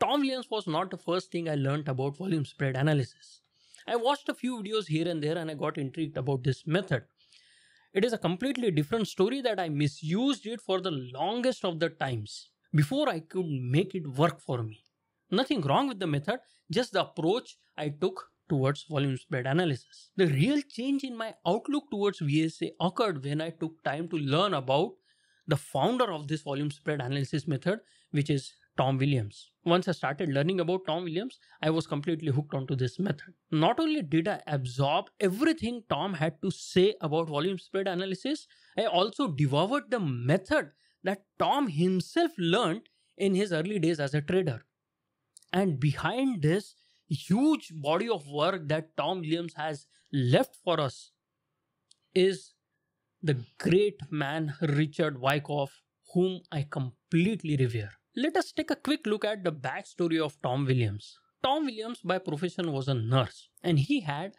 Tom Williams was not the first thing I learned about volume spread analysis. I watched a few videos here and there and I got intrigued about this method. It is a completely different story that I misused it for the longest of the times before I could make it work for me. Nothing wrong with the method, just the approach I took towards volume spread analysis. The real change in my outlook towards VSA occurred when I took time to learn about the founder of this volume spread analysis method, which is Tom Williams once I started learning about Tom Williams, I was completely hooked onto this method. Not only did I absorb everything Tom had to say about volume spread analysis, I also devoured the method that Tom himself learned in his early days as a trader. And behind this huge body of work that Tom Williams has left for us is the great man Richard Wyckoff, whom I completely revere. Let us take a quick look at the backstory of Tom Williams. Tom Williams, by profession, was a nurse and he had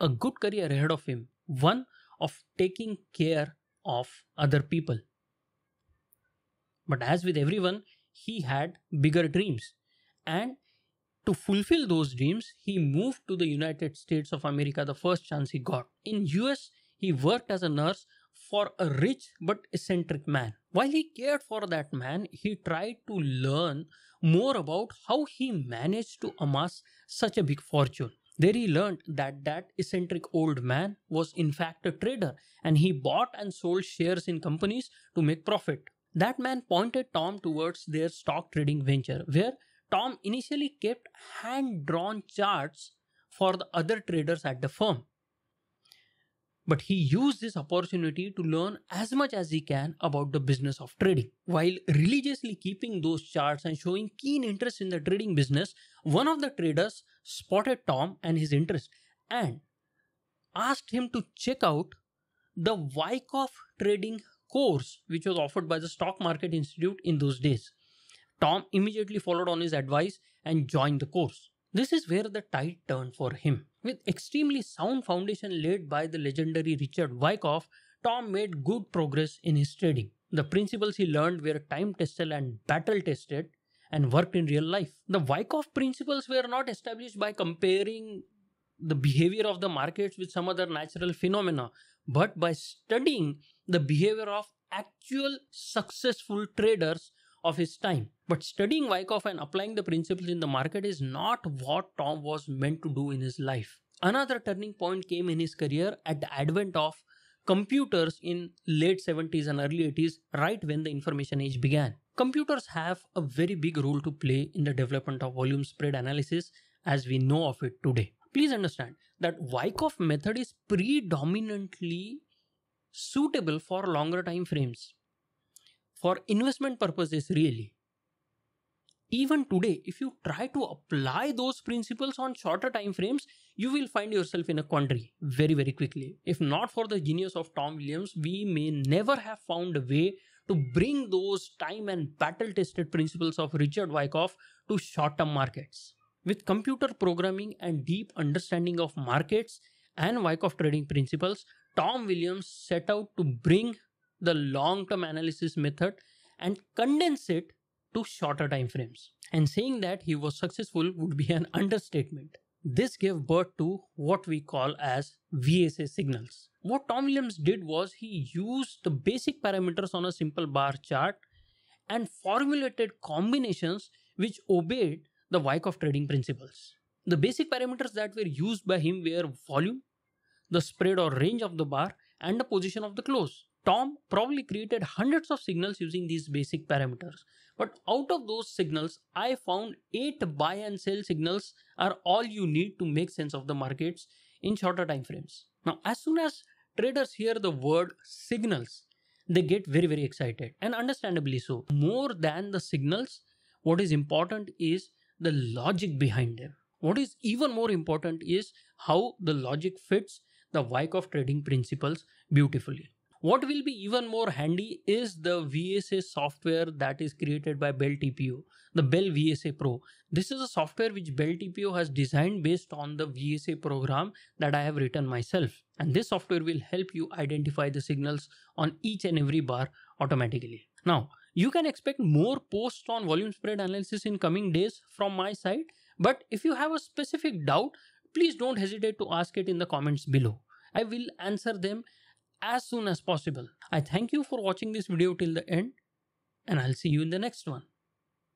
a good career ahead of him, one of taking care of other people. But as with everyone, he had bigger dreams. And to fulfill those dreams, he moved to the United States of America the first chance he got. In US, he worked as a nurse for a rich but eccentric man. While he cared for that man, he tried to learn more about how he managed to amass such a big fortune. There he learned that that eccentric old man was in fact a trader and he bought and sold shares in companies to make profit. That man pointed Tom towards their stock trading venture where Tom initially kept hand drawn charts for the other traders at the firm. But he used this opportunity to learn as much as he can about the business of trading. While religiously keeping those charts and showing keen interest in the trading business, one of the traders spotted Tom and his interest and asked him to check out the Wyckoff trading course which was offered by the Stock Market Institute in those days. Tom immediately followed on his advice and joined the course. This is where the tide turned for him. With extremely sound foundation laid by the legendary Richard Wyckoff, Tom made good progress in his trading. The principles he learned were time tested and battle tested and worked in real life. The Wyckoff principles were not established by comparing the behavior of the markets with some other natural phenomena, but by studying the behavior of actual successful traders of his time. But studying Wyckoff and applying the principles in the market is not what Tom was meant to do in his life. Another turning point came in his career at the advent of computers in late 70s and early 80s right when the information age began. Computers have a very big role to play in the development of volume spread analysis as we know of it today. Please understand that Wyckoff method is predominantly suitable for longer time frames for investment purposes really even today if you try to apply those principles on shorter time frames you will find yourself in a quandary very very quickly if not for the genius of tom williams we may never have found a way to bring those time and battle tested principles of richard wyckoff to short term markets with computer programming and deep understanding of markets and wyckoff trading principles tom williams set out to bring the long term analysis method and condense it to shorter time frames. And saying that he was successful would be an understatement. This gave birth to what we call as VSA signals. What Tom Williams did was he used the basic parameters on a simple bar chart and formulated combinations which obeyed the Wyckoff trading principles. The basic parameters that were used by him were volume, the spread or range of the bar, and the position of the close. Tom probably created hundreds of signals using these basic parameters. But out of those signals, I found 8 buy and sell signals are all you need to make sense of the markets in shorter time frames. Now, as soon as traders hear the word signals, they get very, very excited and understandably so. More than the signals, what is important is the logic behind them. What is even more important is how the logic fits the Wyckoff trading principles beautifully. What will be even more handy is the VSA software that is created by Bell TPO, the Bell VSA Pro. This is a software which Bell TPO has designed based on the VSA program that I have written myself. And this software will help you identify the signals on each and every bar automatically. Now, you can expect more posts on volume spread analysis in coming days from my side. But if you have a specific doubt, please don't hesitate to ask it in the comments below. I will answer them as soon as possible. I thank you for watching this video till the end and I'll see you in the next one.